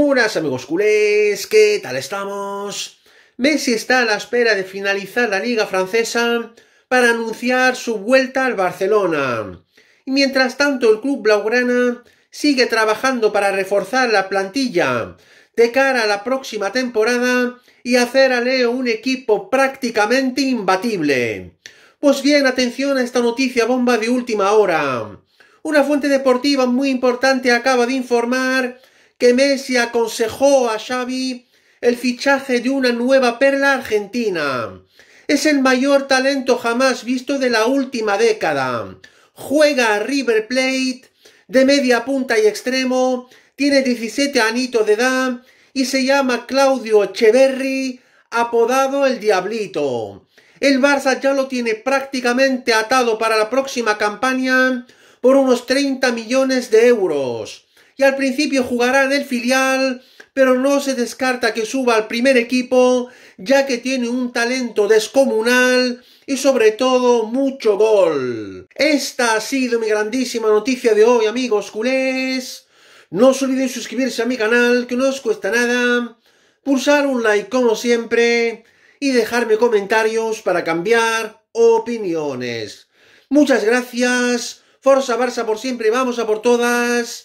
Buenas amigos culés, ¿qué tal estamos? Messi está a la espera de finalizar la liga francesa para anunciar su vuelta al Barcelona. Y mientras tanto el club blaugrana sigue trabajando para reforzar la plantilla de cara a la próxima temporada y hacer a Leo un equipo prácticamente imbatible. Pues bien, atención a esta noticia bomba de última hora. Una fuente deportiva muy importante acaba de informar que Messi aconsejó a Xavi el fichaje de una nueva perla argentina. Es el mayor talento jamás visto de la última década. Juega a River Plate de media punta y extremo, tiene 17 anitos de edad y se llama Claudio Echeverri, apodado el Diablito. El Barça ya lo tiene prácticamente atado para la próxima campaña por unos 30 millones de euros y al principio jugará en el filial, pero no se descarta que suba al primer equipo, ya que tiene un talento descomunal y sobre todo mucho gol. Esta ha sido mi grandísima noticia de hoy, amigos culés. No os suscribirse a mi canal, que no os cuesta nada, pulsar un like como siempre y dejarme comentarios para cambiar opiniones. Muchas gracias, Forza Barça por siempre, vamos a por todas